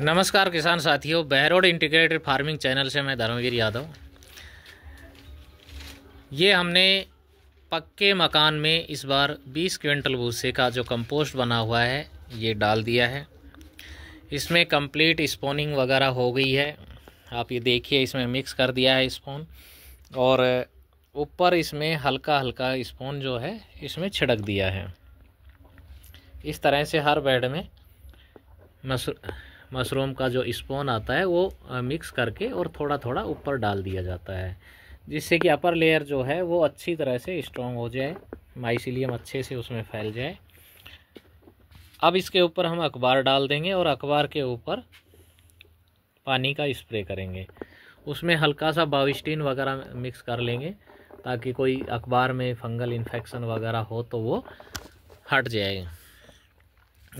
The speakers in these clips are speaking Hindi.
नमस्कार किसान साथियों बहरोड इंटीग्रेटेड फार्मिंग चैनल से मैं धर्मवीर यादव ये हमने पक्के मकान में इस बार 20 क्विंटल भूसे का जो कंपोस्ट बना हुआ है ये डाल दिया है इसमें कंप्लीट स्पोनिंग वगैरह हो गई है आप ये देखिए इसमें मिक्स कर दिया है स्पोन और ऊपर इसमें हल्का हल्का स्पोन जो है इसमें छिड़क दिया है इस तरह से हर बेड में मसूर मशरूम का जो स्पोन आता है वो मिक्स करके और थोड़ा थोड़ा ऊपर डाल दिया जाता है जिससे कि अपर लेयर जो है वो अच्छी तरह से स्ट्रॉन्ग हो जाए माइसिलियम अच्छे से उसमें फैल जाए अब इसके ऊपर हम अखबार डाल देंगे और अखबार के ऊपर पानी का स्प्रे करेंगे उसमें हल्का सा बाविस्टीन वगैरह मिक्स कर लेंगे ताकि कोई अखबार में फंगल इन्फेक्शन वगैरह हो तो वो हट जाएगा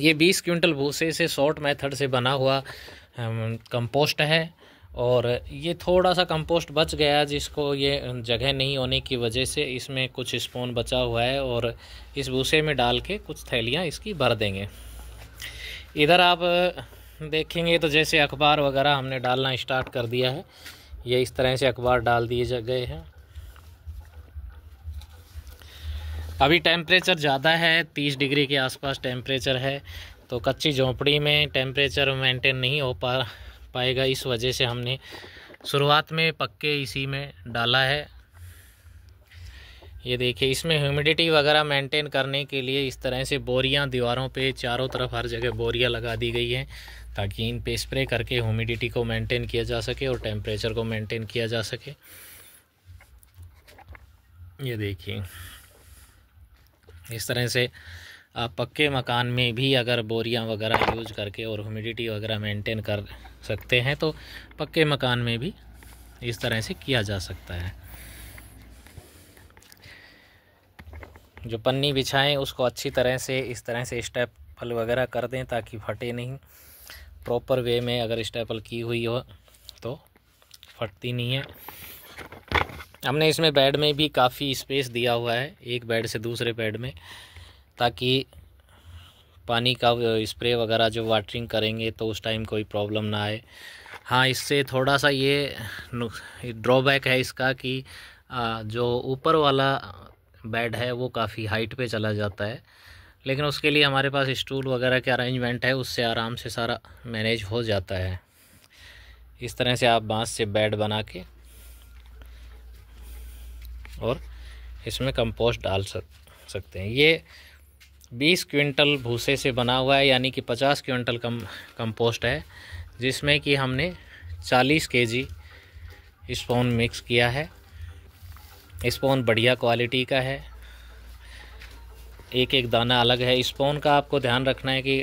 ये बीस क्विंटल भूसे से शॉर्ट मेथड से बना हुआ कंपोस्ट है और ये थोड़ा सा कंपोस्ट बच गया जिसको ये जगह नहीं होने की वजह से इसमें कुछ स्पोन बचा हुआ है और इस भूसे में डाल के कुछ थैलियाँ इसकी भर देंगे इधर आप देखेंगे तो जैसे अखबार वगैरह हमने डालना स्टार्ट कर दिया है ये इस तरह से अखबार डाल दिए गए हैं अभी टेम्परेचर ज़्यादा है तीस डिग्री के आसपास टेम्परेचर है तो कच्ची झोंपड़ी में टेम्परेचर मेंटेन नहीं हो पा पाएगा इस वजह से हमने शुरुआत में पक्के इसी में डाला है ये देखिए इसमें ह्यूमिडिटी वगैरह मेंटेन करने के लिए इस तरह से बोरियां दीवारों पे चारों तरफ हर जगह बोरियां लगा दी गई हैं ताकि इन पे स्प्रे करके ह्यूमिडिटी को मेंटेन किया जा सके और टेम्परेचर को मेंटेन किया जा सके ये देखिए इस तरह से आप पक्के मकान में भी अगर बोरियां वगैरह यूज करके और ह्यूमिडिटी वगैरह मेंटेन कर सकते हैं तो पक्के मकान में भी इस तरह से किया जा सकता है जो पन्नी बिछाएं उसको अच्छी तरह से इस तरह से स्टेपल वगैरह कर दें ताकि फटे नहीं प्रॉपर वे में अगर स्टेपल की हुई हो तो फटती नहीं है हमने इसमें बेड में भी काफ़ी स्पेस दिया हुआ है एक बेड से दूसरे बेड में ताकि पानी का स्प्रे वगैरह जो वाटरिंग करेंगे तो उस टाइम कोई प्रॉब्लम ना आए हाँ इससे थोड़ा सा ये ड्रॉबैक है इसका कि जो ऊपर वाला बेड है वो काफ़ी हाइट पे चला जाता है लेकिन उसके लिए हमारे पास स्टूल वगैरह के अरेंजमेंट है उससे आराम से सारा मैनेज हो जाता है इस तरह से आप बांस से बेड बना के और इसमें कंपोस्ट डाल सक सकते हैं ये 20 क्विंटल भूसे से बना हुआ है यानी कि 50 क्विंटल कम कंपोस्ट है जिसमें कि हमने 40 केजी स्पोन मिक्स किया है स्पोन बढ़िया क्वालिटी का है एक एक दाना अलग है स्पोन का आपको ध्यान रखना है कि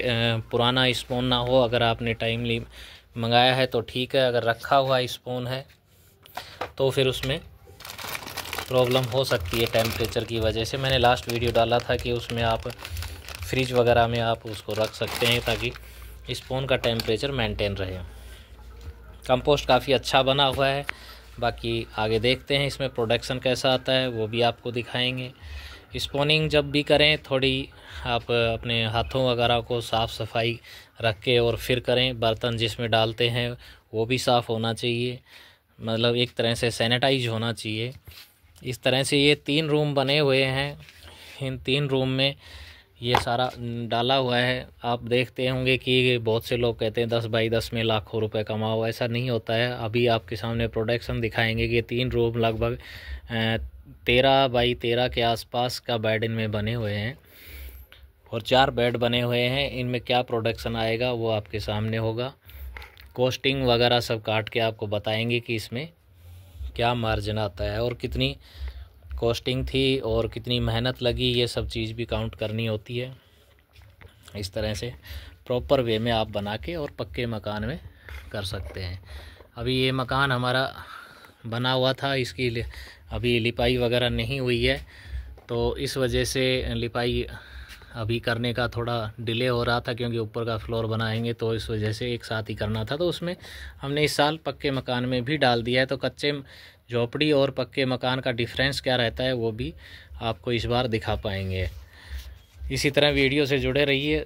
पुराना स्पोन ना हो अगर आपने टाइमली मंगाया है तो ठीक है अगर रखा हुआ स्पोन है तो फिर उसमें प्रॉब्लम हो सकती है टेम्परेचर की वजह से मैंने लास्ट वीडियो डाला था कि उसमें आप फ्रिज वगैरह में आप उसको रख सकते हैं ताकि स्पून का टेम्परेचर मेंटेन रहे कंपोस्ट काफ़ी अच्छा बना हुआ है बाकी आगे देखते हैं इसमें प्रोडक्शन कैसा आता है वो भी आपको दिखाएंगे स्पोनिंग जब भी करें थोड़ी आप अपने हाथों वगैरह को साफ़ सफाई रख के और फिर करें बर्तन जिसमें डालते हैं वो भी साफ़ होना चाहिए मतलब एक तरह से सैनिटाइज होना चाहिए इस तरह से ये तीन रूम बने हुए हैं इन तीन रूम में ये सारा डाला हुआ है आप देखते होंगे कि बहुत से लोग कहते हैं दस बाई दस में लाखों रुपए कमाओ ऐसा नहीं होता है अभी आपके सामने प्रोडक्शन दिखाएंगे कि तीन रूम लगभग तेरह बाई तेरह के आसपास का बेड इनमें बने हुए हैं और चार बेड बने हुए हैं इनमें क्या प्रोडक्शन आएगा वो आपके सामने होगा कोस्टिंग वगैरह सब काट के आपको बताएंगे कि इसमें क्या मार्जिन आता है और कितनी कॉस्टिंग थी और कितनी मेहनत लगी ये सब चीज़ भी काउंट करनी होती है इस तरह से प्रॉपर वे में आप बना के और पक्के मकान में कर सकते हैं अभी ये मकान हमारा बना हुआ था इसकी अभी लिपाई वगैरह नहीं हुई है तो इस वजह से लिपाई अभी करने का थोड़ा डिले हो रहा था क्योंकि ऊपर का फ्लोर बनाएंगे तो इस वजह से एक साथ ही करना था तो उसमें हमने इस साल पक्के मकान में भी डाल दिया है तो कच्चे झोपड़ी और पक्के मकान का डिफरेंस क्या रहता है वो भी आपको इस बार दिखा पाएंगे इसी तरह वीडियो से जुड़े रहिए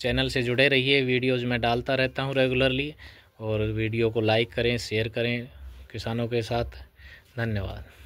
चैनल से जुड़े रहिए वीडियोज़ मैं डालता रहता हूँ रेगुलरली और वीडियो को लाइक करें शेयर करें किसानों के साथ धन्यवाद